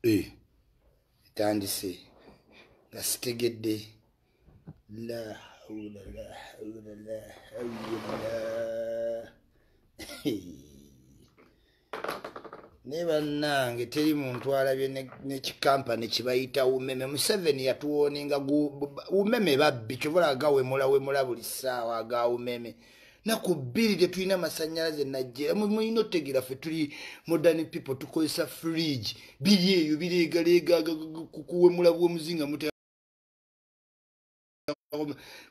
etandise nga sitegedde la haula la haula la haula ne bannange teri muntu alabye nekikampani kibayita umeme museveni yatuwoninga umeme babbi kibulagawemulawemula buli ssaawa aga umeme, umeme. naku bbiri tetulina masanyalaze najeramulina otegera fe tuli modern people tukozesa fridge biri eyo bireegaleegaga kukuwemula bwomuzinga mut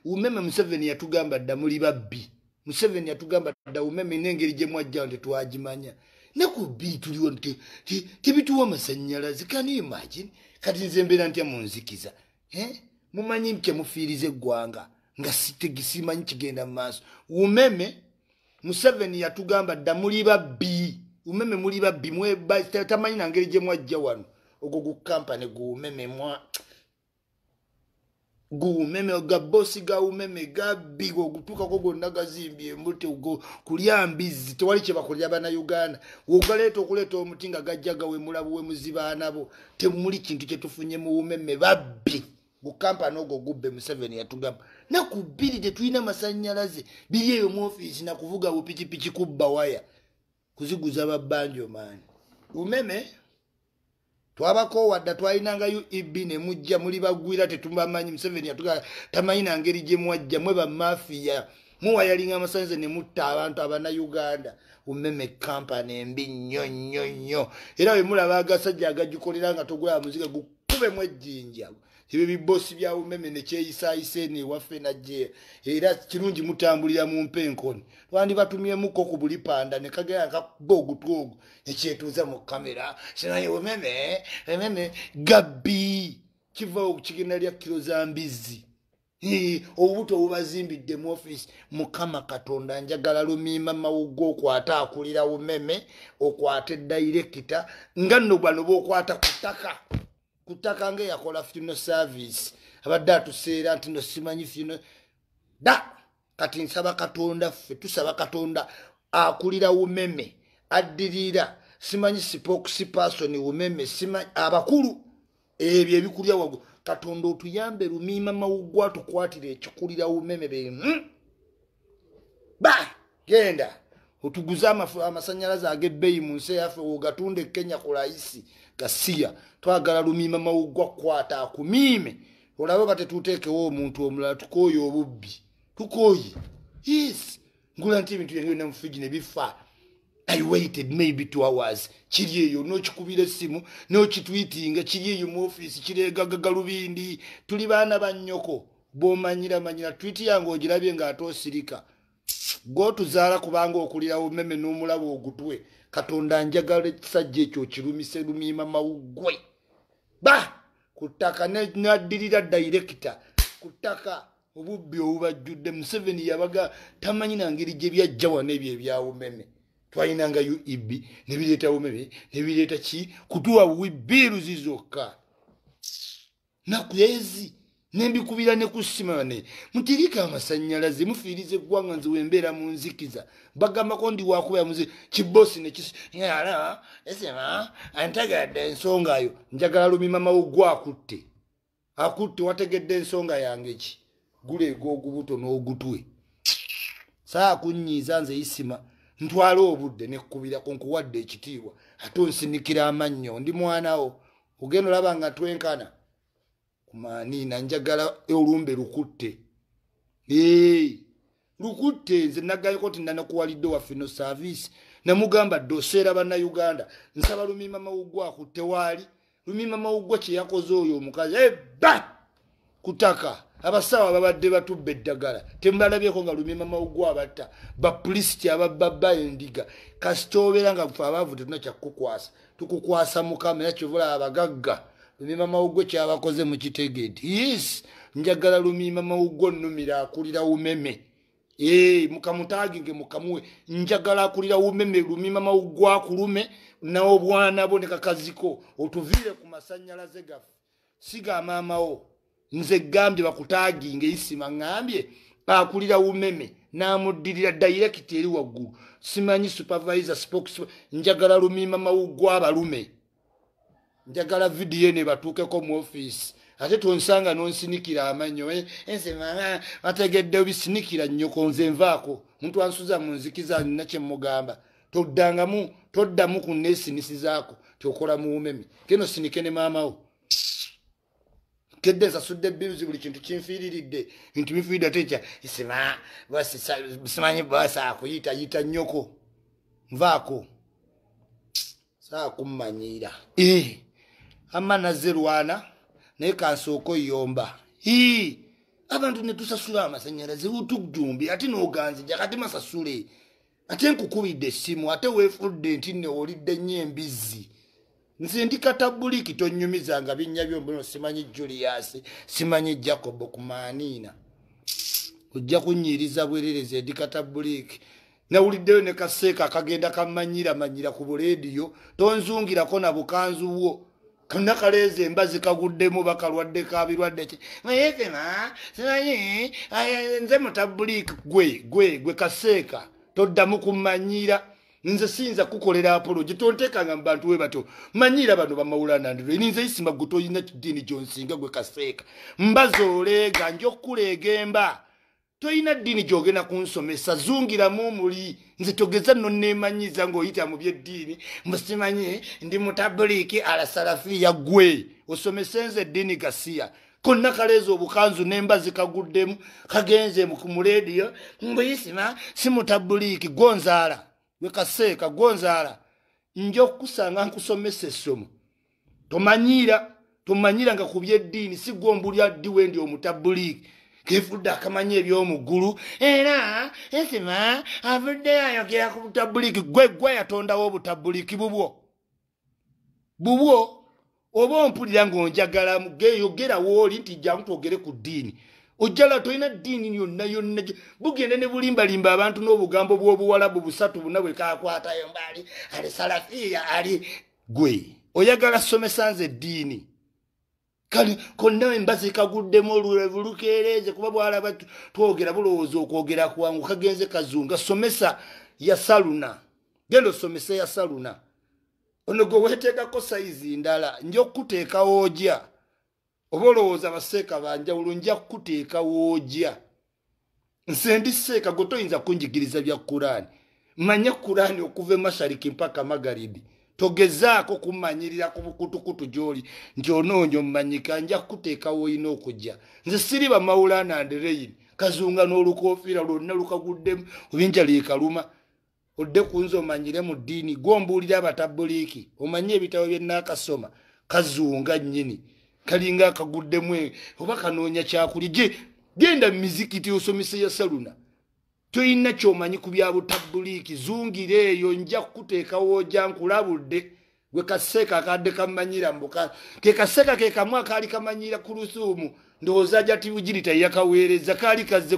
umeme museveni yatugamba dda muli babbi museveni yatugamba dda umeme nengeri gyemwajjawo tetwagimanya naku bbiri tuliwo tebituwa masanyalaze kani imagine kati nze mbeera ntya munzikiza eh? mumanyi kyemufiirize eggwanga nga sitegisimanyi kigenda mu maaso umeme museveni yatugamba dda muli babbi umeme muli babbi tamanyi nangeri gye mwajja wano ogwo gukampane guumeme mwa guumeme gabosi gaumeme gabbi ogutuukako gonna gazimbi embute kulya mbizzi tewali kyebakolera bannayuganda ogaleeta okuleeta omuti nga gajja gawemulabu wemuzibaanabo temuli kintu kyetufunye muumeme babbi gukampane ogwo gubbe museveni yatugamba naku bbiri tetulina masanyalaze biri eyo muofiisi nakuvuga bupikipiki kubba waya kuziguza babbanjo maani umeme twabako wadda twalinangayo eb ne mujja muli bagwira tetubamanyi museveni yatugaa tamanyina ngeri gyemwajja mwe bamafiya muwayalinga amasanyaze ne mutta abantu abannayuganda umeme kampani embi nnyo nnyo nnyo era wemulaba agasajja agagikolera nga togwera muziga gukubemu ejjinjao ebyo bibosi byawumeme nekyeyisayisa ene ewaffe najeya era kirungi mutambulira mu mpa enkoni wandi batumyemuko ku buli panda nekagenda nkaba ogutw ogo nekyetuuza mu kamera kinaye umeme umeme gabbi kivao kigenda lya kiro za mbizi obubuto obubazimbidde mu offisi mukama katonda njagala lumimba mawuga okwata akulira umeme okwata edairekita nga nno bano bookwata ku ttaka kutaka nga eyakola funeral service abadde atuseera nti no simanyi funeral da kati nsaba katonda ffe tusaba katonda akulira wumeme addirira simanyi spokesperson wumeme simanyi abakulu ebyo ebikulira wagu katonda otuyambe lumiima mawuggwa tukwatira ekikulira wumeme bemu hmm? ba genda otuguze amasanyalaze ag'ebbeeyi mu nsi eyaffe ogatunda ekenya ku layisi gasiya twagala lumiima mawugwa kkwata akumiime olabe ba tetuteekewo omuntu omulala tukooye obubbi tukooye yes ngula nti ebintu byange byonna mufiji nebifa i waited maybe two hours kiri eyo nokikubira essimu nokitwitinga kiri eyo mu ofiisi kiregagagalubindi tuli baana bannyoko bomanyiramanyira twiti yange ogirabye ngaate osirika gwotuzaala kubanga okulira omeme n'omulabo ogutwe katonda njagala ekisajja ekyo kirumise lumiima mawuggwe ba ku ttaka naddirira dairekita ku ttaka obubbi obubajjudde museveni yabaga tamanyi nangeri gye byajja wano ebyo ebyawomeme twalinanga uib e nebireeta womeme nebireeta ki kutuwa wibiruzi zokka nakuezi nembikubira ne ku simane mutirika amasanyalaze mufiirize eggwanga nze wembeera mu nzikiza bagambako ndi wakubaya muzi kibosi nekiala esema antegedde ensonga yo njagala lumimamawo gwe akutte akutte wategedde ensonga yange ki gula egwogubuto n'ogutwe saakunyiiza nze isima ntwale obudde nekkubirako nkuwadde ekitiibwa ate onsinikira amannyo ndi mwanawo ogenda olaba nga twenkana kumaniina njagala olumbe lukutte lukutte nze nagayeko ti nanakuwalidde waffe no saavisi namugamba dde oseera bannauganda nsaba lumima mawugwa akutte waali lumima mawugwa kyeyakoze oyo omukazi ebba kutaka abasawa babadde batubba eddagala temubalabyeko nga lumima mawugwa abatta bapulisiti ababbabba endiga kasitobeera nga fe abaavu tetuna kyakukwasa tukukwasa mukama era kivulaba abagagga lumima mawugo kyabakoze mukitege nti yes njagala lumima mawugo nnumira akulira umeme e mukamutagige mukamuwe njagala akulira umeme lumima mawugo akulume n'obwana bo nekakaziko otuviire ku masanyalaze gaffe siga amaamawo nze gambye bakutaginga isima ŋambye akulira umeme n'amuddirira dairekita eri waggulu simanyi supervisor spokes njagala lumima mawugo abalume njagala vidiyo ne batuukeko mu ofiisi ate tonsanga nonsinikira amanyo ensemaa eh, bategedde bisinikira nnyoko nze nvaako muntu ansuza mu nzikiza nina kyemugamba toddangamu toddamu ku nesinisizaako tyokola muumemi keno sinike ne maamawo kedde nsasudde bibuzi buli kintu kinfiiriridde bintu bifiiridde ate kya isimanyi basaakuyita yita nnyoko nvaako saakummanyira ee eh. ama nazirwana naye kansooka oyomba abantu netusasula amasanyalazi utukdumbi ate noganzija kati masasule ate nkukubidde simu ate wefudde nti neolidde nyo embizi nze ndi katabuliki tonyumizanga binnya byombino simanyi julias simanyi jacobo kumaniina ojja kunyiriza bwerereza ndi katabuliki nawuliddeyo ne kaseeka akagenda kamanyiramanyira ku bulediyo tonzungirako nabukanzuwo nakaleeza emba zikaguddemu bakalwaddeko abirwaddeki naye fena simanyi nze mutabuliiki gwe gwe gwe kaseeka toddamu kumanyira nze siyinza kukolera apoloji tontekanga mu bantu we batyo manyira bano bamawulanandirwe ninze isimagutoyina kidiini gyonsinga gwe kaseeka mba zooleega njaokukuleega emba toyina ddiini gyogenda kunsomesa zungiramu omuli nze togeza no nemanyiza ngaoyita mu byeddiini musimanye ndi mutabuliki alasalafiya gwe osomese nze eddiini gasiya konna kaleeza obukanzu nemba zikaguddemu kagenze mu lediyo mbuisima si mutabuliiki gwonzaala wekaseeka gwonzaala nja okukusanga nkusomesa essomo tomanyira tomanyira nga ku byeddiini si gwombulya ddiwe ndi omutabuliiki kefudde akamanyi ebyomuggulu era esima avuddeyo ayogera ku butabuliki gwe gwe yatondawo obutabuliki bubwo bubwo oba ompulira ngaonjagala geyogera wooli nti jangu twogere ku ddiini ojjala tolina ddiini yonna yonna bugende ne bulimbalimba abantu n'obugambo bw'obuwalabu busatu buna bwekakwatayo mbaali ali salafiya ali gwe oyagala somesanze eddiini konna embasi kaguddemu olulevu lukereze kuba bwalaba twogera bulowooza okwogera kwangu kagenze kazunga somesa yasaluna genda osomesa yasaluna ono gwe wetekako sayizi ndala nja okukuteeka woojya oba olowooza baseeka banjawulo nja kukuteeka woojya nsendi seeka gwe toyinza kunjigiriza bya kurani manye kurani okuva emashariki mpaka magaribi togezaako kumanyirira ku bukutukutu gyoli nti onoonya omumanyika nja kkuteekawo olina okujja nze siri bamawulanandereyini kazunga n'olukofiira lwonna lukaguddemu obinja liikaluma odde kunza omanyire mu ddiini gwombuulira abatabuliiki omanye ebitabo byenaakasoma kazunga nnyini kalinga akaguddemu e, oba kanoonya kyakuli genda mu mizikiti osomeseyasaluna tuyina kyomanyi ku bya butabuliiki zungira eyo nja kukuteekawo ojja nkulabudde gwe kaseeka akadde kamanyira mbuka ke kaseeka ke kamu akaali kamanyira ku lusuumu ndowooza ja tiujirita yakaweereza kaali kazze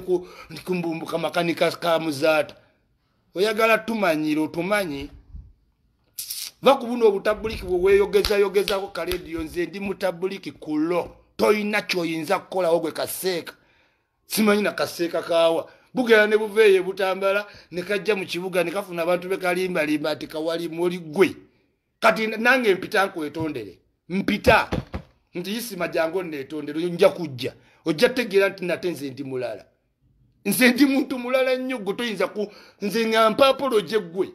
kumbumbukamakanika kamuzaata oyagala tumanyire otumanyi va ku buno obutabuliki bwe weyogezayogezako kalediyo nze ndi mutabuliki kulo toyina kyoyinza kukolawo gwe kaseeka simanyi na kaseeka kaawa bugera ne buveeyo butambala ne kajja mu kibuga ne kafuna abantu be kalimbalimba ati kawali muli gwe kati nange mpita nkwetondere mpita nti isima jangu onneetondere nja kujja ojja tegeera nti nate nze ndi mulala nze ndi muntu mulala nnyo gwe toyinza ku nze ngampapolo gye gwe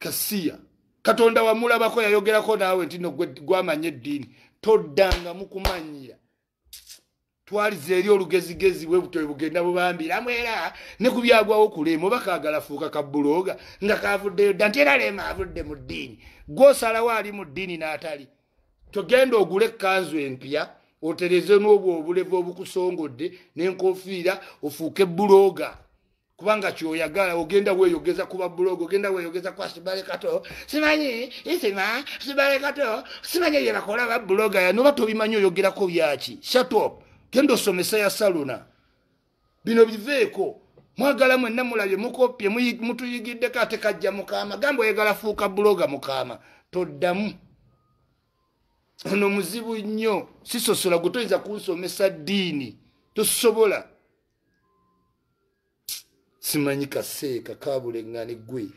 kasiya katonda wamulabako yayogerako naawe nti nogwamanya eddiini toddangamu kumanyira twalize eri olugezigezi webutebugenda bubambiramuera nekubyagwawo kulemu bakagala fuuka kabuloga nga kavuddeyo dda nti era lema avudde mu ddiini gwosalawo ali mu ddiini n'atali togenda ogule ekkanzu empya otereze n'obwo obulevu obukusongodde n'enkofiira ofuuke buloga kubanga kyoyagala ogenda weyogeza kuba buloga ogenda weyogeza kuba sibale kato simanyi isima sibale kato simanyi yebakola ba buloga yanoba tobimanyi oyogerako byaki shatop genda osomesa yasaluna bino biveeko mwagala mwenna mulabye mukopye mutuyigiddeko ate kajja mukama gamba oyagala fuuka buloga mukama toddamu ono muzibu nnyo sisosola gutoyinza kunsomesa ddiini tosobola simanyi kaseeka kabulengane gwe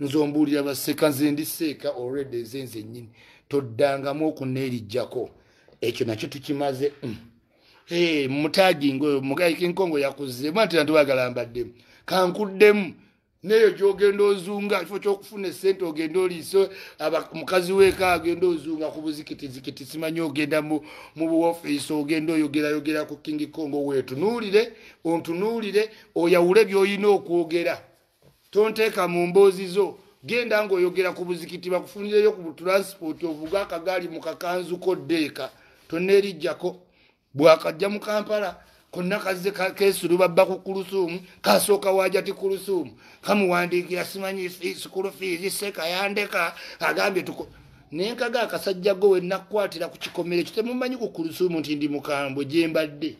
nze ombuulira baseeka nze ndi seeka olredi ezenze ennyini toddangamu okuneerijjako ekyo nakyo tukimaze mm. Eh, mutaginga oyo mukaika enkongo yakuzzemu ati nati wagala mbaddemu kankuddemu neeyo gyogenda ozunga kifo kyokufuna esente ogenda oliiso mukazi weeka agenda ozunga ku buzikitizikiti simanyi ogenda mu buwofiisi ogenda oyogerayogera ku kingi kongo weetunuulire ontunuulire oyawule byoyina okwogera tonteeka mu mboozi zo genda ngaoyogera ku buzikiti bakufunireyo ku butransport ovuga akagaali mu kakanzuko deeka tonna erijjako bwakajja mu kampala konna kazze kesulu babba ku kulusuumu kasooka waja ti kulusuumu kamuwandiikira simanyi sikulu fiizi seka yandeka agambye tuko nenkaga akasajja go wenakkwatira ku kikomere ekyo temumanyi ku kulusuumu nti ndi mukambwe gye mbadde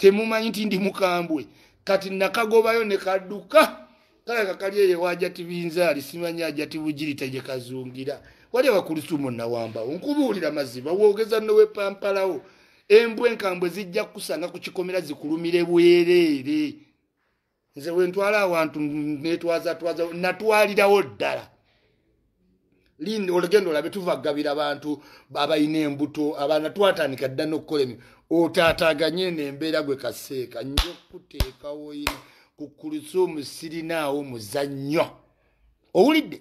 temumanyi nti ndi mukambwe kati nakagobayo ne kadduka kalaka kali eyo waja ti binzaali simanyi aja ti bugirita gye kazungira wali abakulusuumu nawambawo nkubuulira mazima woogeza nowe pampalawo embwa enkambwe zijja kukusanga ku kikomera zikulumire bwereere nze wentwala awantu netwazatwaza natwalirawo ddala olugendo olabe tuvagabira bantu abayina embuto abaana twatandika dda nokukola emi otaataganye nembeera gwe kaseeka nja okkuteekawo ina ku kulusoomu sirinaawo muzannyo owulidde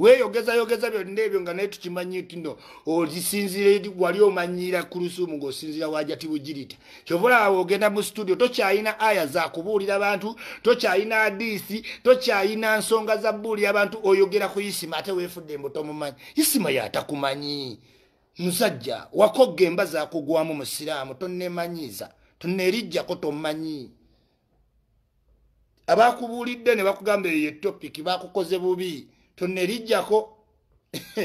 weyogezayogeza byonna ebyo nga naye tukimanyi nti nno olisinzira wali omanyira ku lusuumu ng'osinzira wajati bujirita kyovaolaba ogenda mu situdio tokyayina aya zakubuulira bantu tokyayina adiisi tokyayina nsonga za bbuulira bantu oyogera ku isima ate weefudde mbuto mumanyi isima yatakumanyi musajja wakogga emba zakugwamu musiraamu tonnemanyiza tonneerijjako tommanyi abakubuulidde ne bakugamba eyo topiki bakukoze bubi tunerijjako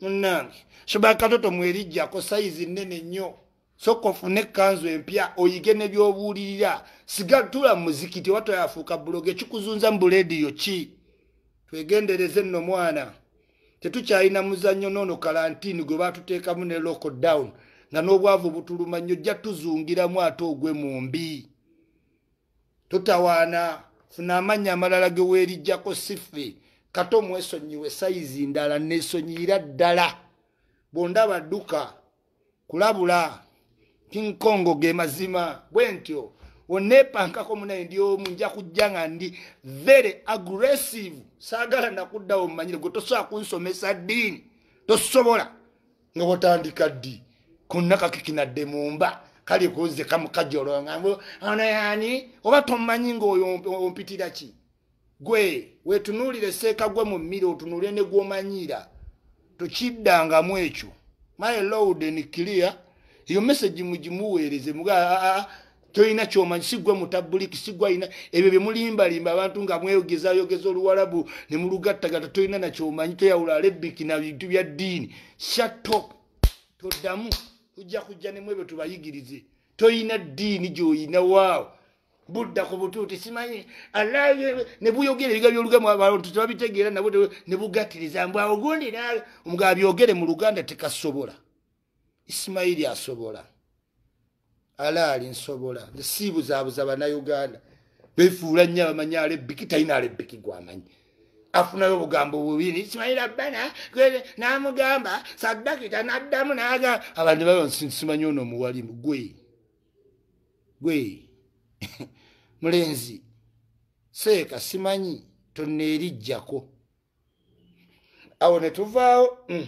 munnange subakatoto mwerijjako sayizi nnene nnyo soka ofune ekkanzu empya oyige nebyobuulirira sigatula muziki tewatoyafuuka buloga ekikuzunza mu bulediyo ki twegendereze nno mwana tetukyalina muzannyo nono kalantini gwe baatuteekamu ne lockdown nga n'obwavu butuluma nnyo jja tuzungiramu ate ogwe mu mbi totawaana funa amannya amalala ge weerijjako si ffe kati omwesonyiwe sayizi ndala nesonyiira ddala bondaba dduka kulabula kinkongo ge mazima bwe ntyo onepankako munaye ndi omu nja kujja nga ndi very aggressive saagala nakuddawo mumanyire gwe tosobola kunsomesa ddiini tosobola nga botandika ddi kunakakikinadde mumba kale kunze kamukajolonga ono yani oba tomanyi ngaoyo ompitira ki gwe wetunulire seeka gwe mu mmire otunule ne gwomanyira tukiddangamu ekyo my lord and clear eyo meseji mugimuweereze toyina kyomanyi sigwe mutabuliki sigwaina ebyo byemulimbalimba abantu nga mweyogezayogeza oluwalabu nemulugattagata toyina nakyomanyi toyawula alebiki nabintu bya ddiini shato toddamu tujja kujja nemu ebyo tubayigirize toyina ddiini gyoyina waawo budda ku butuuti simanyi alaye ne buyogere ebiga byolugamu abantu tebabitegeera nabo ne bugatiriza mbwawogondira omugaba byogere mu luganda tekasobola isimayiri asobola alaali nsobola nsiibuzaabuza bannauganda befuula nnyo abamanyi alebiki talina alebiki gwamanyi afunayo obugambo bubiri isimayiri abana namugamba sadakita naddamu naga abantu nebayo nsimanyi ono omuwalimu gwe gwe mulenzi seeka simanyi toneerijjako awo ne tuvaawo mm.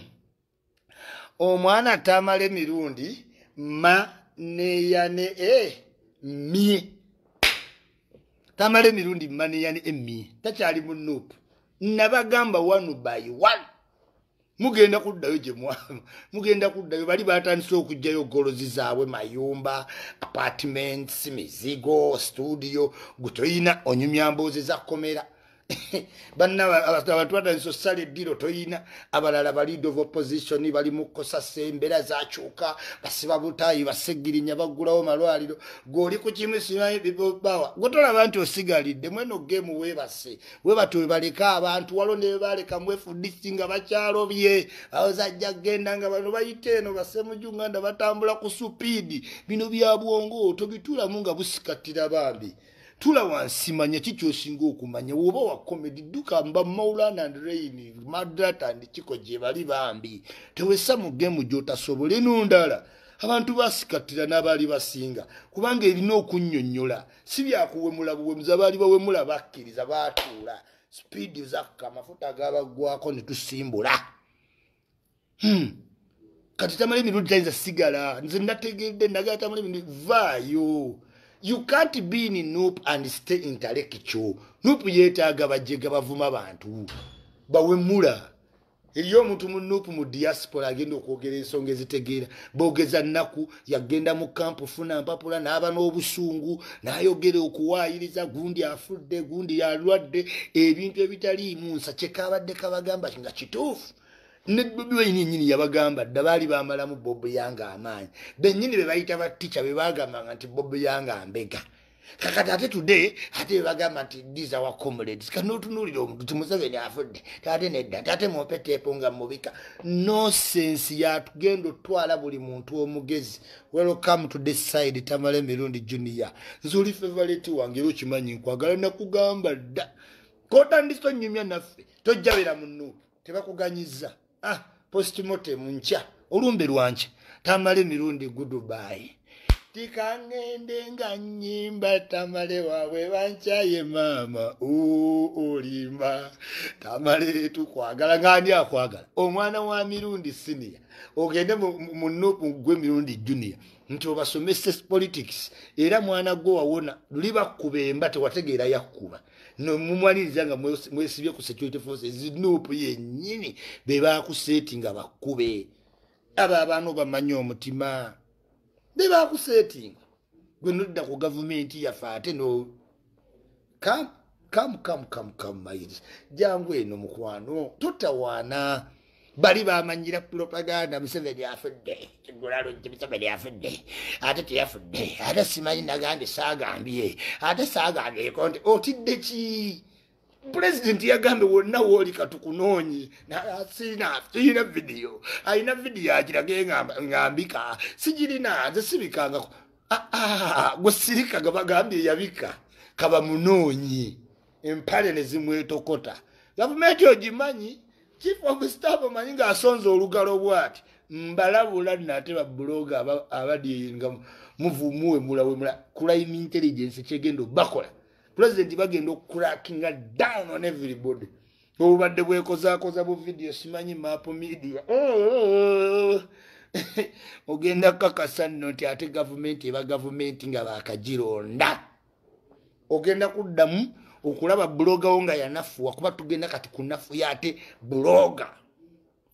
omwana taamala emirundi ma neeyane e mmye taamala emirundi ma neeyane emmye takyali mu nuupu nabagamba one by one mugenda kuddayo gemugenda kuddayo bali batandise okugjayo golozi zaabwe mayumba apartments mizigo studio gwe toyina onyumyamboozi zakkomera banabantu batandisa osala eddiro toyina abalala balead of opposition bali mukukosasa embeera zakyuka basiba butaayi basegirinya baggulawo malwaliro gweoli ku kimu simanyi bibobawa gwetolaba nti osigalidde mweno gemu webase webatyo webaleka abantu walo ne bebaleka mwefudc nga bakyalobye awozajja genda nga bano bayite eno basemujunganda batambula ku supiidi bino bya bwongo togitulamu nga busikatira bambi tula wansi manya kikyosinga okumanya woba wakomedi duka mba maulana and rain madrata and kiko gye bali bambi tewesa mugemu gyotasobole nundala abantu basikatira n'abaali basinga kubanga erina okunnyonnyola si byakuwemulabuwemuza baali bawemula bakkiriza baatuula sipiidi zakka amafuta agabagwako ne tusimbula hmm. kati tamala emirundi tayinza sigala nze nategedde nagala tamala emirundi vaayo you can't be in noop and stay intellectual noop yeetaaga bajega bavuma bantu bawemula eri omuntu mu noop mu diaspora agenda okwogera ensonga ezitegeera boogeza nnaku yagenda mu kampu funa mpapula n'aba n'obusungu n'ayogera okuwaayiriza gundi afudde gundi yalwadde ebintu ebitaliimu nsa kyekaabadde kabagamba nga kituufu nebbibweini enyini yabagamba dda baali bamalamu bobu yanga amaanyi bennyini bebayita batica bebagambanga nti bobu yanga mbega kakati ate tude ate bebagamba nti disa wa comrades kanotunulira omuntu timuseveni afudde tate nedda tate mumpetepo nga mubika nosensi yatugenda otwala buli muntu omugezi welcome to decide tamala emirundi junior zuli fevaleti wange era okimanyi nkwagala nakugamba dda kootandisa onyumya naffe tojjabera munnu tebakuganyiza ah postmorte munca olumbe lwanca tamale mirundi gudubayi tikangende nga nyimba tamale wawe bancaye maama olimba tamale tukwagala ngandi akwagala omwana wa mirundi sinia ogende mu nupu gwe mirundi junior nti obasomese politics era mwana gwe wawona lulibakkubemba tewategeera yakkuba nomumaliriza nga mwesibye ku security force zinupu yenyini bebakuseeti nga bakkube abo abaana obamanya omutima bebakuseetinga gwe nodda ku gavumenti yafe ate no kamu kamu kamu kamu mairi jangu eno mukwano totawaana bali bamanyira propaganda museveni afudde kigulalo nti museveni afudde ate teyafudde ate simanyi nagandi sagambye ate sagambyeko nti otidde ki pulezidenti yagambe wonna wooli katukunoonyi sirina vidiyo alina vidiyo agirage ngambika sigirina nze sibikangako ah, ah, gwesirika gabagambye yabika kaba munoonyi empale nezimwetokota gavumenti ogimanyi chief of staff omanyi ng'asonza olugalo bw'ati mbalabula nate babuloga abadinga muvumuwemulawemula crime intelligence kyegenda obakola pulezidenti bagenda okurakinga down on everybody obubadde bwekozakoza bu vidiyo simanyi mapu media ogenda kukakasa nno nti ate gavumenti eba gavumenti nga bakagironda ogenda kuddamu okulaba bulogawo nga yanafuwa kuba tugenda kati kunafuya ate buloga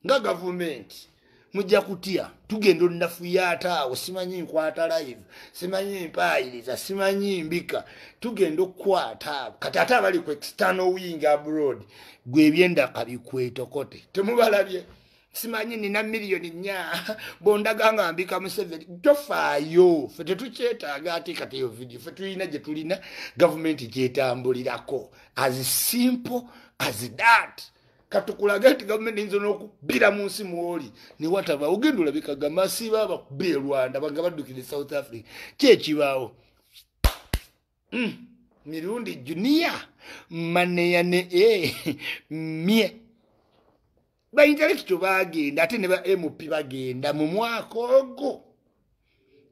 nga gavumenti mujja kutya tugenda olunafuyaata awo simanyi nkwata live simanyi mpayiriza simanyi mbika tugenda okukwata awo kati ate abali ku external wing abroad gwe ebyendaka bikwetokote temubalabye simanyi nina miliyoni nya bondaga nga mbika museveni tofaayo fe tetukyetaaga ateeka teyo vidiyo fe tulina gye tulina gavumenti gyetambulirako as simple as that katukulaga nti gavumenti yinza n'okubbira mu nsi mwoli ne wataba ogenda olabikaga masiba bakubba e rwanda banga baddukire south africa kyekibaawo hmm. mirundi junia maneya ne eh, e mye bayintelekito bagenda ate ne ba mp bagenda mu mwaka ogwo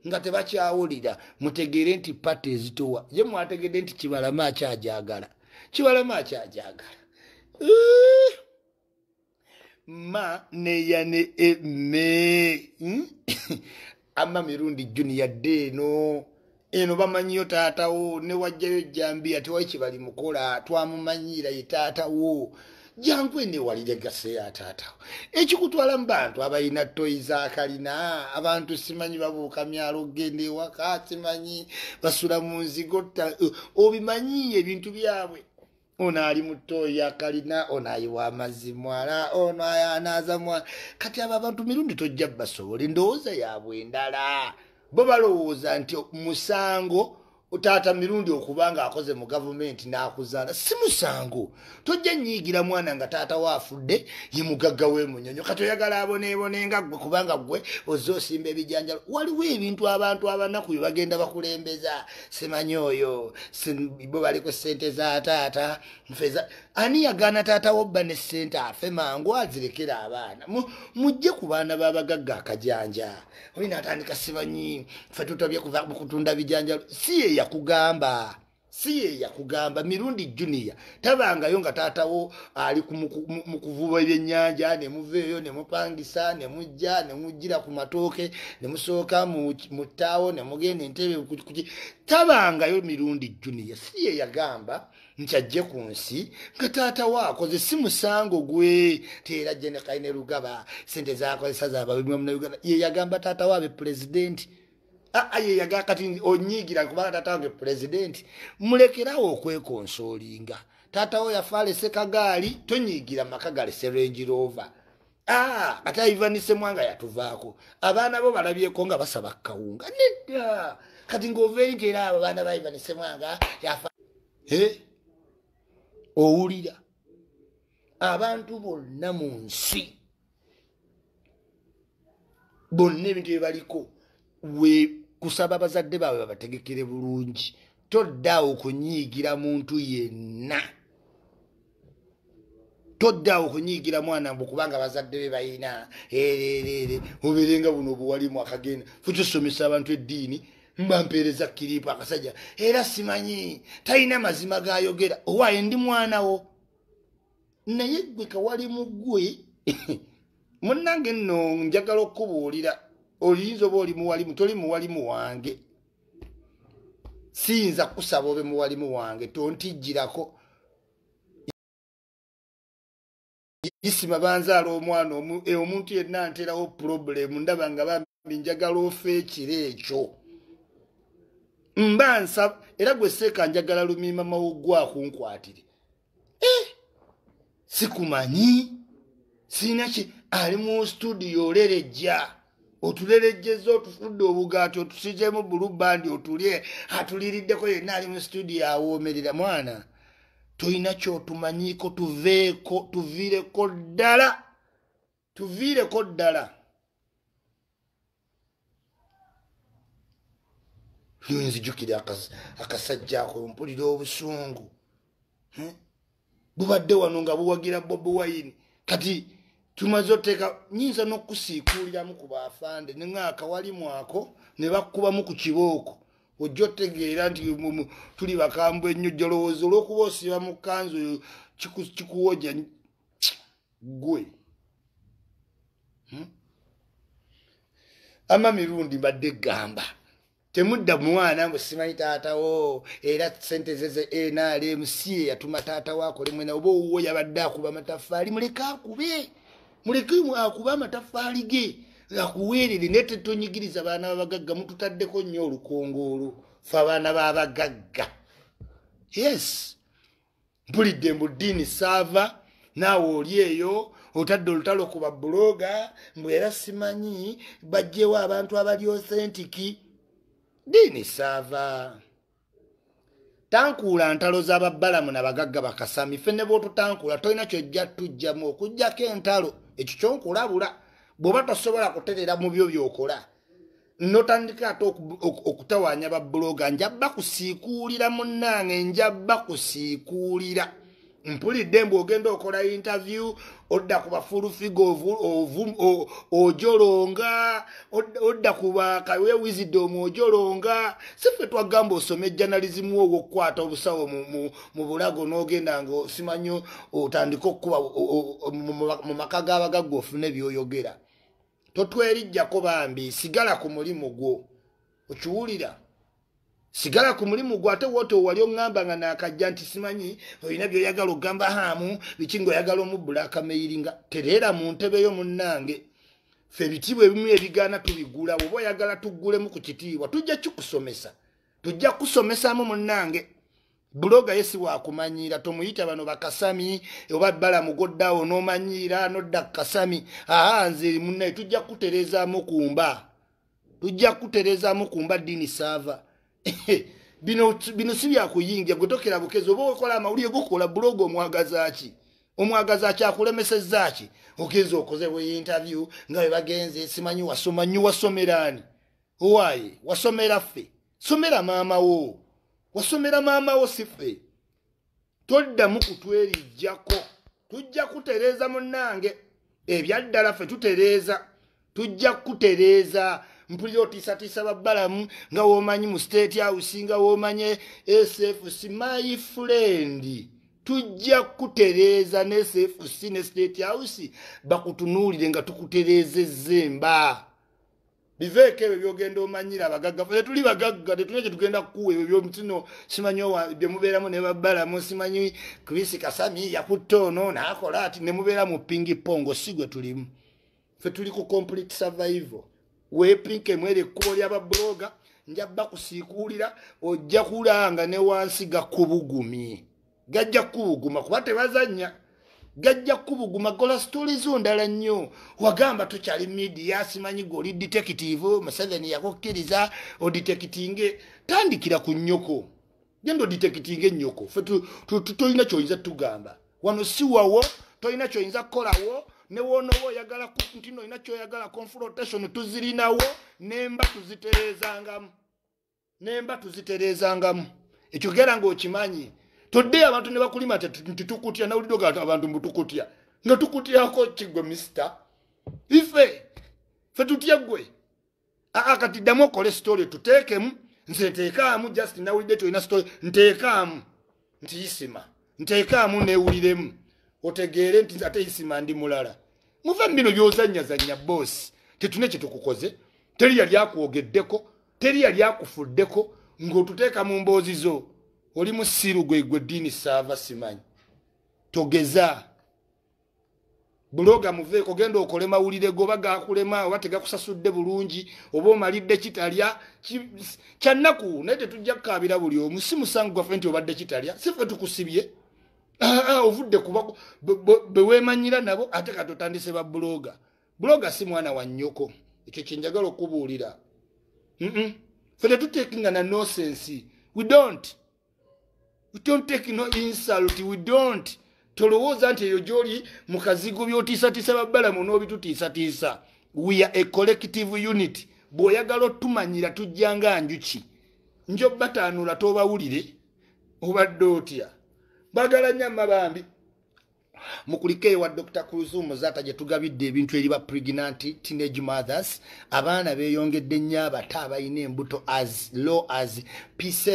nga tebakyawulira mutegeere nti pati ezitowa ye mwategedde nti kibalama akyajagala kibalama akyajagala ma neya ne eme hmm? ama mirundi juniyadde eno eno bamanyiyo taatawo newajjayo jambiya tewali kibali mukola twamumanyiira ye taatawo jangu ene walire gaseya ataatawo ekikutwala mu bantu abalina toyi zakalina abantu simanyi babuuka myalo genda ewaka simanyi basula mu nzigo obimanyi ebintu byabwe ono ali mutoyi akalina ono ayiwa amazzi mwala ono ayanaaza mwala kati abo abantu mirundi tojja basobole ndowooza yabwe ndala bo balowooza nti musango taata mirundi okuba nga akoze mu gavumenti n'akuzaala si musango tojja nyiigira mwana nga taata waafudde ye mugagga weemunyonyo kati oyagala aboneebonenga gwe kubanga gwe ozze osimba ebijanjalo waliwo ebintu abantu abanaku bye bagenda bakulembeza semanyi oyo bo baliko ssente za taata nfeza ani yagaana taatawo bba ne sente afe mangu azirekera abaana mujje ku baana babagagga akajanja olina atandika sibanyi fe tutobye kuva mukutunda bijanjalo si ye yakugamba si ye yakugamba mirundi junia tabangayo nga taatawo ali mu kuvuba ebyennyanja ne muvaeyo ne mupangisa ne mujja ne mugjira ku matooke ne musooka mu ttaawo ne mugenda entebe tabangayo mirundi junia si ye yagamba nti ajje ku nsi nga taatawo akoze si musango gwe teera jenekaine rugaba sente zakozesa zabawe mna uganda ye yagamba taatawo abe pulezidenti aye ah, ah, yaga kati onyigira kubala tatange president mulekerawo okwekonsolinga tatawo yafale sekagaali tonyigira makagaali serenji rover ah kati aivanise mwanga yatuvaako abaana bo balabyeko nga basaba kawunga nedda kati ng'oveenti era abo baana baivanise mwanga yafa e owulira abantu bonna mu nsi bonna ebintu ebibaliko kusaba abazadde baabwe babategekere bulungi toddaawo kunyiigira muntu yenna toddaawo kunyiigira mwana kubanga abazadde be bayina ererere obeerenga buno obuwalimu akagenda fukisomesa abantu eddiini mbampeereza kiriipu akasajja era simanyi talina mazima gayogera owaayo ndi mwanawo naye gwe kawalimu gwe munnange nno njagala okkubuulira oliyinza oba oli muwalimu toli muwalimu wange siyinza kusaba obe muwalimu wange tontijjirako isima banzaala omwana e, omuntu yenna nteerawo pulobulemu ndaba nga bambi njagala ofa ekiro ekyo mba nsaba era gwe seeka njagala lumiima mawugwakunkwatire eh, sikumanyi siina ki ali mu studio olerejja otulerejjeza otufudde obugaati otusizemu bulubandi otulye atuliriddeko yenna ali mu situdiyo awoomerera mwana tulina kyotumanyiiko tuveeko tuviireko ddala tuviireko ddala yonzijukire akasajja ako mpulira obusungu bubadde wano nga buwagira bobi waini kati tumaze oteeka nyinza n'okusiikuuliramu ku baafande ne ŋaaka walimu ako ne bakkubamu ku kibooko ojja otegeera nti tuli bakambwe ennyo gyolowooza olw'okuba osiiba mu kkanzu oyo kikuwoja ggwe hmm? ama mirundi mbadde eggamba temudda mwana mbwe simanyi taatawo era sente zeze enaalemusi yatuma taata waakolemwena oba owuwo yabadde akuba matafaali muleke akube mulekemu akuba amatafaali ge akuweerere naye tetonyigiriza baana babagagga mututaddeko nnyo olukongoolo fe abaana babagagga yes mpulidde mbu ddiini saava naawe oli eyo otadde olutalo ku babuloga mbu era simanyi bajjewo abantu abali othentiki ddiini saava tankuula ntalo zababbalamu nabagagga bakasami fe ne bootutankuula tolina kyojja tujjamu okugjako entalo ekyo kyonkulabula bwoba tosobola kuterera mu byo byokola notandika ate okutawanya babuloga njabba kusiikuulira munnange njabba kusiikuulira mpulidde mbwogenda okola interview odda ku bafulufiga ojolonga odda ku bakawe wisidomu ojolonga sife twagamba osome ejanalism woowo okukwata obusawo mu bulago n'ogenda nga osimanyi otandika okukuba mu maka g'abagaggo ofune ebyoyogera totwerijjako bambi sigala ku mulimu gwo okiwulira sigala ku mulimu gwe ate woto owali oŋŋamba nga naakajja nti simanyi olina byoyagala ogamba haamu biki ngaoyagala omubbula akameyiri nga tereera mu ntebe yo munnange fe bitiibwa ebimu ebigaana tubigula oba oyagala tuggulemu ku kitiibwa tujja kikusomesa tujja kusomesamu munnange buloga ye si wakumanyiira tomuyita bano bakasami oba balamugoddaawo n'omanyiira nodda kukasami aa nze munnaye tujja kutereezaamu kumba tujja kutereezaamu kumba diini saava bino si byakuyingia gwetokera bukezi oba okola amawulire gukola buloga omwagazaki omwagazaki akulemesezaki ogenza okozebwa eintavyew nga webagenze simanyi wasomanyi wasomerani owaye wasomera ffe somera maamawo wasomera maamawo si ffe toddamu kutwerijjako tujja kutereeza munange ebyaddala ffe tutereeza tujja kutereeza mpulira otiisatiisa babbalamu nga womanyi mu state house nga womanye sfc my friend tujja kutereeza ne sfc ne state house bakutunuulire nga tukutereezezza emba biveeko ebyo byogenda omanyire abagagga fe tuli bagagga tetulina kyetugenda kukuwa ebyo byomutino simanyi byemubeeramu nebabbalamu simanyi kris kasami yakutta ono naakola ati nemubeera mu pingipongo si gwe tulimu fe tuli ku complete survival wepinka emu erekkubo lyababuloga njaba kusiikuulira ojja kulanga ne wansi gakubugumye gajja kubuguma kuba tebazanya gajja kubuguma gola stolizo ndala nnyo wagamba tokyali midiya simanyi goli detective museveni yakukkiriza oditekitinge tandikira ku nnyoko genda oditekitinge ennyoko fe tolina kyoyinza tugamba wano si wawo tolina kyoyinza kukolawo ne wonowo oyagala nti no inacho oyagala confrontation tuzirinawo nemba tuziterezangamu nemba tuziterezangamu ekyogera ng'okimanyi todde abantu ne bakulima titukutya nawulidde ogala abantu mutukutya nga tukutyako kigwe mister ife fe tutya gwe aa kati ddamu okole story tuteekemu nze nteekaamu just nawulidde tyolina story nteekaamu nti isima nteekaamu neewuliremu otegeere nti ate isima ndi mulala muva mbino byozanyazanya boosi tetune kyetukukoze teri yali akwogeddeko teri yali akufuddeko ngaotuteeka mu mboozi zo oli musiru gwegwe eddiini saava simanyi togeza buloga muveeko genda okole mawulire goba gakulema oba tegakusasudde bulungi oba omalidde kitalya kyannaku naye tetujja kukabira buli omu si musango gwaffe nti obadde kitalya si fe tukusibye Ah, ah, ovudde kubebwemanyira nabo ate kati otandise ba buloga buloga si mwana wa nnyoko ekyo kyenjagala okubuulira fe tetutekinga na nosensi we dont we don't take no insult we don't tolowooza nti eyo gyoli mu kazigo byotiisatiisa babbalamu n'obitutiisatiisa we are a collective unit bw'oyagala otumanyira tujjanga njuki njobatanula tobawulire obadde otya bagala nnyo amabambi mukulika ewa dr cruz muzata gyetugabidde ebintu eri ba pregnant teenage mothers abaana beyongedde nnyo abato abalina embuto as low as p7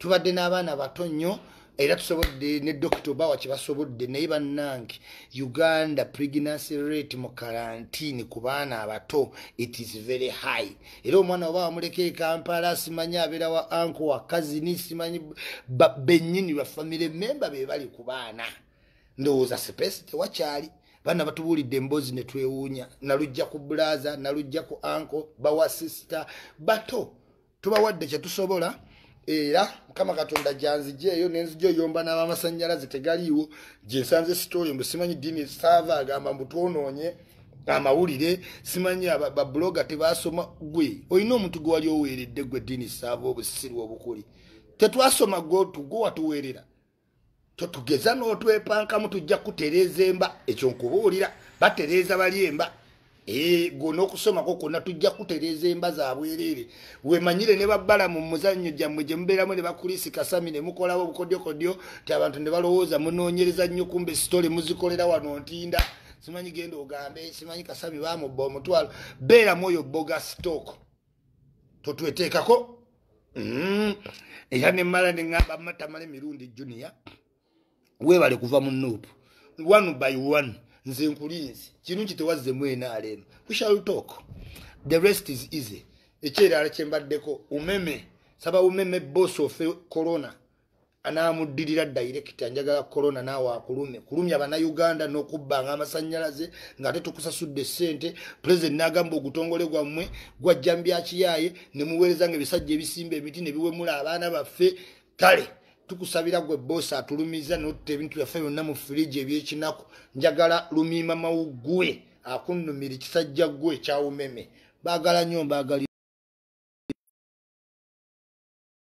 tubadde n'abaana bato nnyo era tusobodde ne dokito bawa kyebasobodde naye bannange uganda pregnancy rate mu karantine ku baana abato it is very high era omwana oba wamuleka ekampala simanyi abeera wa anko wakazini simanyi bennyini bafamire memba be bali ku baana ndowooza sipesi tewakyali baana batubuulidde emboozi ne twewuunya nalugja ku bulaza nalugja ku anko bawa sisita bato tubawadde kyetusobola era mukama katonda gyanzigyeeyo nenzigyeyomba n'abamasanyalaze tegaliiwo gyensanze sitoriombe simanyi dini saava agamba mbutwonoonye amawulire simanyi babuloga tebasoma gwe olina omuntu gwe wali oweeredde gwe dini saava obusiri obukuli tetwasoma gwewatuweerera totugeza n'otwepankamu tujja kutereeza emba ekyo nkubuulira batereeza bali emba gonaokusoma ko konna tujja kutereeza emba zabwerere wemanyire ne babala mu muzanyo gyammwe gyemubeeramu ne bakulisi e kasami ne mukolawo obukodyokodyo ti abantu ne balowooza munoonyereza nnyo kumbe sitole muzikolera wano ntinda simanyi genda ogambe simanyi kasami bamubba omutwalo beeramu oyo boga stok totweteekako mm-hmm. era nemala neamba matamala emirundi junia weebale kuva mu nuupu one by one nze nkulinzi kirungi tewazze mwenaaleeno wishall talk the rest is easy ekyerala kyembaddeko umeme saba umeme boss of corona anamudirira dairekita njagala corona nawe akulume kulumya bannauganda nokubanga amasanyalaze ngate tukusasudde sente president nagamba ogutongole gwammwe gwajjambyakiyaye nemuweerezanga ebisajja ebisimba emiti nebiwemula abaana baffe kale tukusabira gwe bosa atulumiza notta ebintu byaffe byonna mu firigi ebyekinaku njagala lumiima mawugwe akunnumira kisajja gwe kyawumeme baagala nnyo mbaagalira